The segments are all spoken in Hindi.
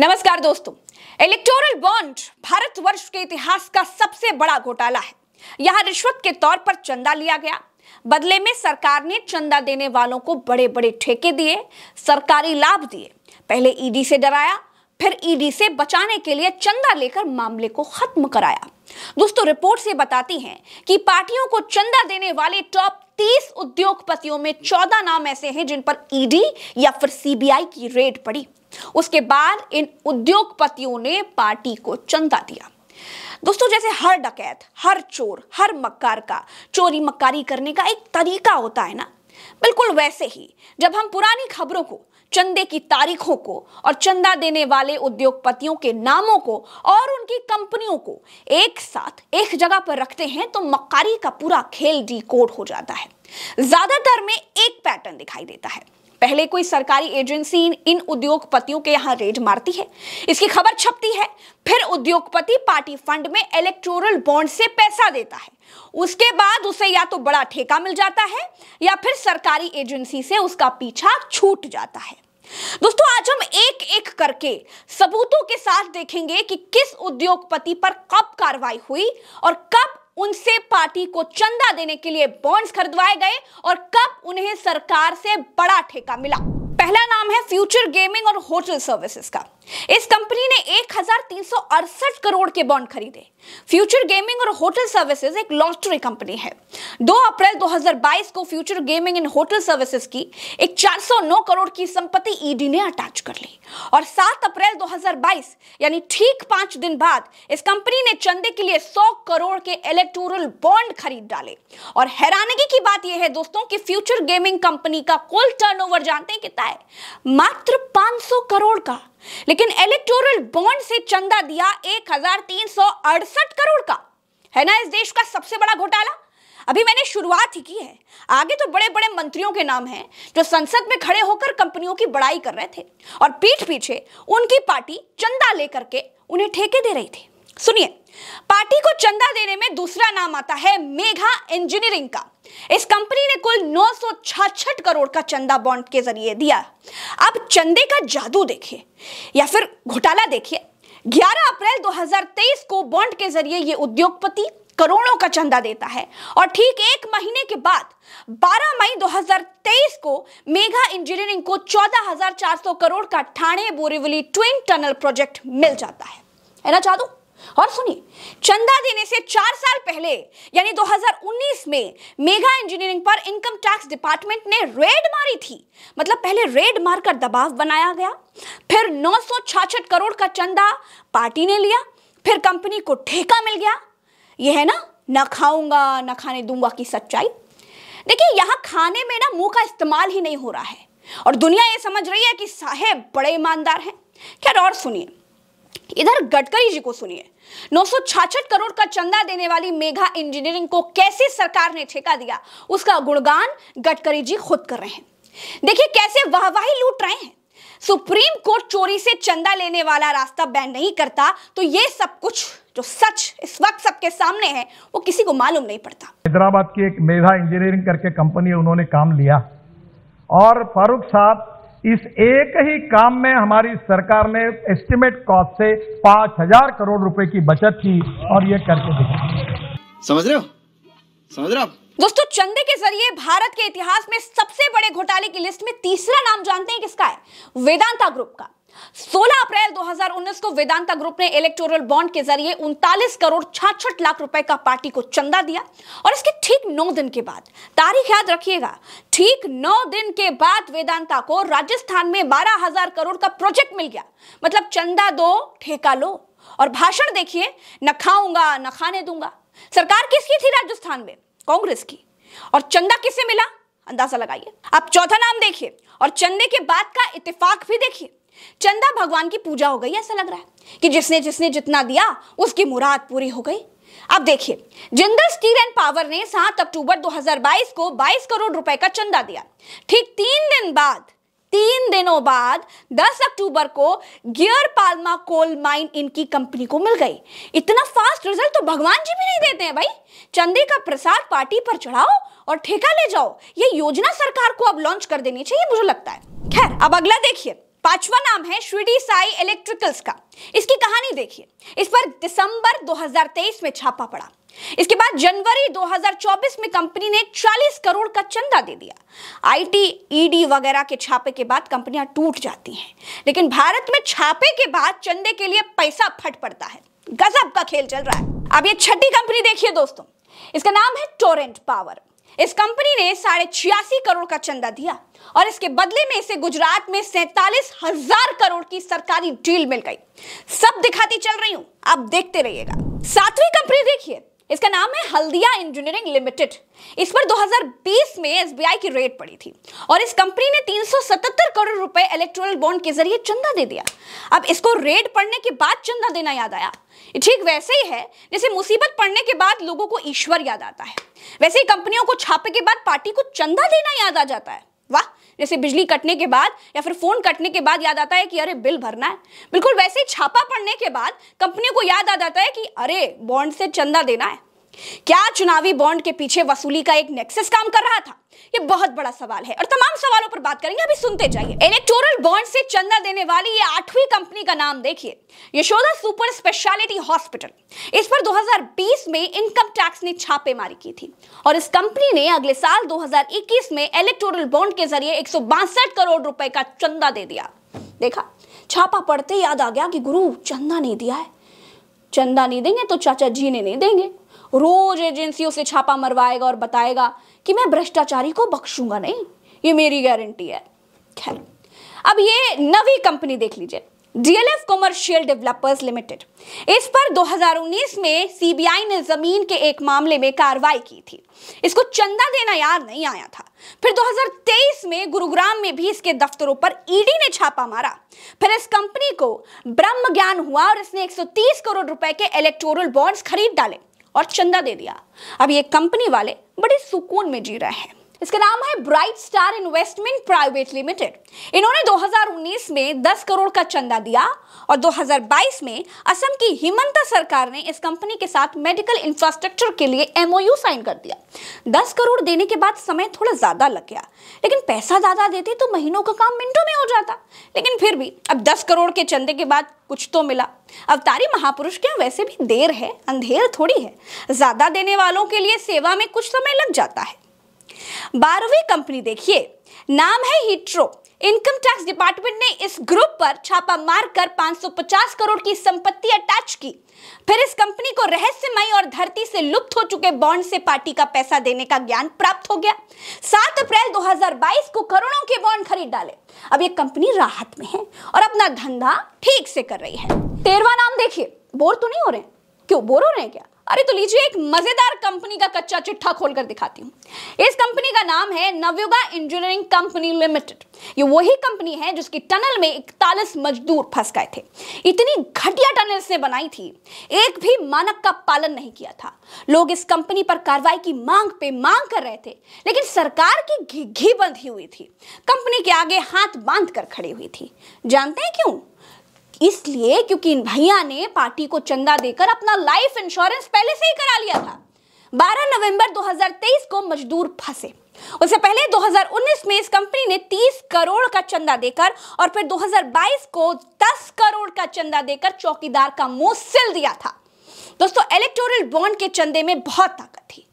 नमस्कार दोस्तों इलेक्टोरल बॉन्ड भारतवर्ष के इतिहास का सबसे बड़ा घोटाला है यहां रिश्वत के तौर पर चंदा लिया गया बदले में सरकार ने चंदा देने वालों को बड़े बड़े ठेके दिए सरकारी लाभ दिए पहले ईडी e से डराया फिर ईडी e से बचाने के लिए चंदा लेकर मामले को खत्म कराया दोस्तों रिपोर्ट से बताती हैं कि पार्टियों को चंदा देने वाले टॉप 30 उद्योगपतियों में 14 नाम ऐसे हैं जिन पर ईडी e या फिर सीबीआई की रेड पड़ी उसके बाद इन उद्योगपतियों ने पार्टी को चंदा दिया दोस्तों जैसे हर डकैत हर चोर हर मक्कार का चोरी मक्कारी करने का एक तरीका होता है ना बिल्कुल वैसे ही जब हम पुरानी खबरों को चंदे की तारीखों को और चंदा देने वाले उद्योगपतियों के नामों को और उनकी कंपनियों को एक साथ एक जगह पर रखते हैं तो मक्कारी का पूरा खेल डी हो जाता है ज्यादातर में एक पैटर्न दिखाई देता है पहले कोई सरकारी एजेंसी इन उद्योगपतियों के यहां रेड मारती है इसकी खबर छपती है फिर उद्योगपति पार्टी फंड में इलेक्टोरल बॉन्ड से पैसा देता है उसके बाद उसे या तो बड़ा ठेका मिल जाता है या फिर सरकारी एजेंसी से उसका पीछा छूट जाता है दोस्तों आज हम एक एक करके सबूतों के साथ देखेंगे कि किस उद्योगपति पर कब कार्रवाई हुई और कब उनसे पार्टी को चंदा देने के लिए बॉन्ड्स खरीदवाए गए और कब उन्हें सरकार से बड़ा ठेका मिला पहला नाम है फ्यूचर गेमिंग और होटल सर्विसेज का इस कंपनी ने एक करोड़ के बॉन्ड खरीदे फ्यूचर गेमिंग और होटल सर्विसेज एक लॉन्ड्री कंपनी है 2 अप्रैल 2022 को future gaming and hotel services की एक 409 करोड़ की संपत्ति ईडी ने अटैच कर ली और 7 अप्रैल 2022 यानी ठीक पांच दिन बाद इस कंपनी ने चंदे के लिए 100 करोड़ के इलेक्टोरल बॉन्ड खरीद डाले और हैरानगी की बात यह है दोस्तों की फ्यूचर गेमिंग कंपनी का कुल टर्न जानते हैं कितना है मात्र 500 करोड़ का लेकिन इलेक्टोरल बॉन्ड से चंदा दिया एक करोड़ का है ना इस देश का सबसे बड़ा घोटाला अभी मैंने शुरुआत ही की है आगे तो बड़े बड़े मंत्रियों के नाम हैं जो संसद में खड़े होकर कंपनियों की बड़ाई कर रहे थे और पीठ पीछे उनकी पार्टी चंदा लेकर के उन्हें ठेके दे रही थी सुनिए पार्टी को चंदा देने में दूसरा नाम आता है मेघा इंजीनियरिंग का इस कंपनी ने कुल नौ करोड़ का चंदा बॉन्ड के जरिए दिया अब चंदे का जादू देखिए या फिर घोटाला देखिए 11 अप्रैल 2023 को बॉन्ड के जरिए ये उद्योगपति करोड़ों का चंदा देता है और ठीक एक महीने के बाद 12 मई 2023 को मेघा इंजीनियरिंग को 14,400 करोड़ का Thane Borivali twin tunnel project मिल जाता है ना जादू और सुनिए चंदा देने से चार साल पहले यानी 2019 में मेगा इंजीनियरिंग पर इनकम टैक्स डिपार्टमेंट ने रेड मारी थी मतलब पहले रेड मारकर दबाव बनाया गया फिर नौ करोड़ का चंदा पार्टी ने लिया फिर कंपनी को ठेका मिल गया यह है ना ना खाऊंगा ना खाने दूंगा की सच्चाई देखिए यहां खाने में ना मुंह का इस्तेमाल ही नहीं हो रहा है और दुनिया ये समझ रही है कि साहेब बड़े ईमानदार हैं खैर और सुनिए इधर गडकरी जी को सुनिए नौ करोड़ का चंदा देने वाली मेघा इंजीनियरिंग को कैसे सरकार ने ठेका दिया उसका गुणगान गडकरी जी खुद कर रहे हैं देखिए कैसे वाहवाही लूट रहे हैं सुप्रीम कोर्ट चोरी से चंदा लेने वाला रास्ता बैन नहीं करता तो ये सब कुछ जो सच इस वक्त सबके सामने है वो किसी को मालूम नहीं पड़ता हैदराबाद की एक मेघा इंजीनियरिंग करके कंपनी उन्होंने काम लिया और फारूक साहब इस एक ही काम में हमारी सरकार ने एस्टिमेट कॉस्ट से पांच हजार करोड़ रुपए की बचत की और ये करके दिखा समझ रहे हो समझ रहे हो दोस्तों चंदे के जरिए भारत के इतिहास में सबसे बड़े घोटाले की लिस्ट में तीसरा नाम जानते हैं किसका है वेदांता ग्रुप का 16 अप्रैल 2019 को वेदांता ग्रुप ने इलेक्टोरल बॉन्ड के जरिए उनतालीस करोड़ छाछठ लाख रुपए का पार्टी को चंदा दिया और इसके ठीक नौ दिन के बाद तारीख याद रखिएगा ठीक नौ दिन के बाद वेदांता को राजस्थान में बारह करोड़ का प्रोजेक्ट मिल गया मतलब चंदा दो ठेका लो और भाषण देखिए न खाऊंगा न खाने दूंगा सरकार किसकी थी राजस्थान में कांग्रेस की और चंदा किसे मिला अंदाजा लगाइए आप चौथा नाम देखिए और चंदे के बाद का इतफाक भी देखिए चंदा भगवान की पूजा हो गई ऐसा लग रहा है कि जिसने जिसने जितना दिया उसकी मुराद पूरी हो गई अब देखिए जिंदल स्टील एंड पावर ने 7 अक्टूबर 2022 को 22 करोड़ रुपए का चंदा दिया ठीक तीन दिन बाद तीन दिनों बाद 10 अक्टूबर को गियर पाल्मा कोल माइन इनकी कंपनी को मिल गई इतना फास्ट रिजल्ट तो भगवान जी भी नहीं देते हैं भाई चंदे का प्रसाद पार्टी पर चढ़ाओ और ठेका ले जाओ ये योजना सरकार को अब लॉन्च कर देनी चाहिए मुझे लगता है खैर अब अगला देखिए पांचवा नाम है श्रीडी साई इलेक्ट्रिकल्स का इसकी कहानी देखिए इस पर दिसंबर 2023 में छापा पड़ा इसके बाद जनवरी 2024 में कंपनी ने 40 करोड़ का चंदा दे दिया आईटी, ईडी वगैरह के छापे के बाद कंपनियां टूट जाती हैं लेकिन भारत में छापे के बाद चंदे के लिए पैसा फट पड़ता है गजब का खेल चल रहा है अब ये छठी कंपनी देखिए दोस्तों इसका नाम है टोरेंट पावर इस कंपनी ने साढ़े छियासी करोड़ का चंदा दिया और इसके बदले में इसे गुजरात में सैतालीस हजार करोड़ की सरकारी डील मिल गई सब दिखाती चल रही हूं आप देखते रहिएगा सातवीं कंपनी देखिए इसका नाम है हल्दिया इंजीनियरिंग लिमिटेड इस पर 2020 में एसबीआई की रेट पड़ी थी और इस कंपनी ने 377 करोड़ रुपए इलेक्ट्रोल बॉन्ड के जरिए चंदा दे दिया अब इसको रेट पड़ने के बाद चंदा देना याद आया ठीक वैसे ही है जैसे मुसीबत पड़ने के बाद लोगों को ईश्वर याद आता है वैसे ही कंपनियों को छापे के बाद पार्टी को चंदा देना याद आ जाता है वाह जैसे बिजली कटने के बाद या फिर फोन कटने के बाद याद आता है कि अरे बिल भरना है बिल्कुल वैसे छापा पड़ने के बाद कंपनियों को याद आ जाता है कि अरे बॉन्ड से चंदा देना है क्या चुनावी बॉन्ड के पीछे वसूली का एक नेक्सस काम कर रहा था ये बहुत बड़ा सवाल है और तमाम सवालों पर बात करेंगे अभी सुनते जाइए इलेक्टोरल बॉन्ड से चंदा देने वाली ये आठवीं कंपनी का नाम देखिए यशोदा सुपर स्पेशलिटी हॉस्पिटल इस पर 2020 में इनकम टैक्स ने छापेमारी की थी और इस कंपनी ने अगले साल 2021 में इलेक्टोरल बॉन्ड के जरिए एक करोड़ रुपए का चंदा दे दिया देखा छापा पड़ते याद आ गया कि गुरु चंदा नहीं दिया है चंदा नहीं देंगे तो चाचा जी ने नहीं देंगे रोज एजेंसियों से छापा मरवाएगा और बताएगा कि मैं भ्रष्टाचारी को बख्शूंगा नहीं ये मेरी गारंटी है खैर अब ये नवी कंपनी देख लीजिए डीएलएफ कॉमर्शियल डेवलपर्स लिमिटेड इस पर 2019 में सीबीआई ने जमीन के एक मामले में कार्रवाई की थी इसको चंदा देना याद नहीं आया था फिर 2023 में गुरुग्राम में भी इसके दफ्तरों पर ईडी e ने छापा मारा फिर इस कंपनी को ब्रह्म ज्ञान हुआ और इसने 130 करोड़ रुपए के इलेक्टोरल बॉन्ड्स खरीद डाले और चंदा दे दिया अब ये कंपनी वाले बड़े सुकून में जी रहे हैं इसका नाम है bright star investment private limited इन्होंने 2019 में 10 करोड़ का चंदा दिया और 2022 में असम की हिमंता सरकार ने इस कंपनी के साथ मेडिकल इंफ्रास्ट्रक्चर के लिए एमओयू साइन कर दिया 10 करोड़ देने के बाद समय थोड़ा ज़्यादा लग गया लेकिन पैसा ज़्यादा देते तो महीनों का काम मिनटों में हो जाता लेकिन फिर भी अब दस करोड़ के चंदे के बाद कुछ तो मिला अवतारी महापुरुष क्या वैसे भी देर है अंधेर थोड़ी है ज़्यादा देने वालों के लिए सेवा में कुछ समय लग जाता है बारहवीं कंपनी देखिए नाम है हिट्रो इनकम टैक्स डिपार्टमेंट ने इस ग्रुप पर छापा मारकर 550 करोड़ की संपत्ति अटैच की फिर इस कंपनी को रहस्यमय और धरती से लुप्त हो चुके बॉन्ड से पार्टी का पैसा देने का ज्ञान प्राप्त हो गया 7 अप्रैल 2022 को करोड़ों के बॉन्ड खरीद डाले अब ये कंपनी राहत में है और अपना धंधा ठीक से कर रही है तेरवा नाम देखिए बोर तो नहीं हो रहे क्यों बोर हो रहे हैं क्या अरे तो लीजिए एक मजेदार कंपनी का कच्चा चिट्ठा खोलकर दिखाती हूँ इस कंपनी का नाम है नवयुगा इंजीनियरिंग कंपनी लिमिटेड ये वही कंपनी है जिसकी टनल में इकतालीस मजदूर फंस गए थे इतनी घटिया टनल इसने बनाई थी एक भी मानक का पालन नहीं किया था लोग इस कंपनी पर कार्रवाई की मांग पे मांग कर रहे थे लेकिन सरकार की घी घी बंधी हुई थी कंपनी के आगे हाथ बांध कर खड़ी हुई थी जानते हैं क्यों इसलिए क्योंकि इन भैया ने पार्टी को चंदा देकर अपना लाइफ इंश्योरेंस पहले से ही करा लिया था 12 नवंबर 2023 को मजदूर फंसे उससे पहले 2019 में इस कंपनी ने 30 करोड़ का चंदा देकर और फिर 2022 को 10 करोड़ का चंदा देकर चौकीदार का मुंह सिल दिया था दोस्तों इलेक्टोरल बॉन्ड के चंदे में बहुत ताकत थी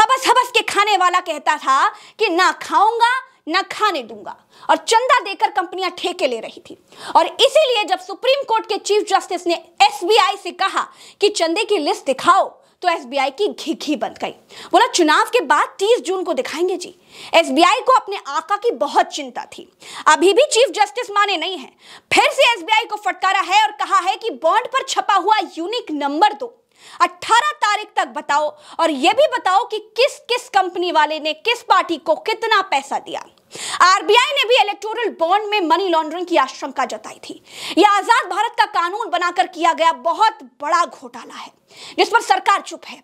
हबस हबस के खाने वाला कहता था कि ना खाऊंगा न खाने दूंगा और चंदा देकर कंपनियां ठेके ले रही थी और इसीलिए जब सुप्रीम कोर्ट के चीफ जस्टिस ने एसबीआई से कहा कि चंदे की लिस्ट दिखाओ तो एसबीआई की घी घी बन गई बोला चुनाव के बाद 30 जून को दिखाएंगे जी एसबीआई को अपने आका की बहुत चिंता थी अभी भी चीफ जस्टिस माने नहीं है फिर से एसबीआई को फटकारा है और कहा है कि बॉन्ड पर छपा हुआ यूनिक नंबर दो 18 तारीख तक बताओ और यह भी बताओ कि किस किस कंपनी वाले ने किस पार्टी को कितना पैसा दिया आरबीआई ने भी इलेक्टोरल बॉन्ड में मनी लॉन्ड्रिंग की आशंका जताई थी यह आजाद भारत का कानून बनाकर किया गया बहुत बड़ा घोटाला है जिस पर सरकार चुप है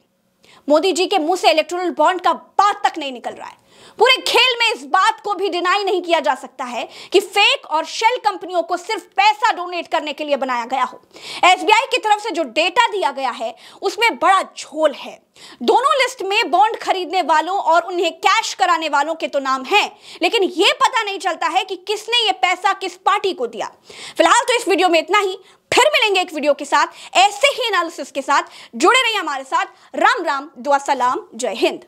मोदी जी के मुंह से इलेक्टोरल बॉन्ड का बात तक नहीं निकल रहा है पूरे खेल में इस बात को भी डिनाई नहीं किया जा सकता है कि फेक और शेल कंपनियों को सिर्फ पैसा डोनेट करने के लिए बनाया गया हो एसबीआई की तरफ से जो डेटा दिया गया है उसमें बड़ा झोल है दोनों लिस्ट में बॉन्ड खरीदने वालों और उन्हें कैश कराने वालों के तो नाम हैं लेकिन यह पता नहीं चलता है कि किसने यह पैसा किस पार्टी को दिया फिलहाल तो इस वीडियो में इतना ही फिर मिलेंगे एक वीडियो के साथ ऐसे ही एनालिसिस के साथ जुड़े रहिए हमारे साथ राम राम दुआ सलाम जय हिंद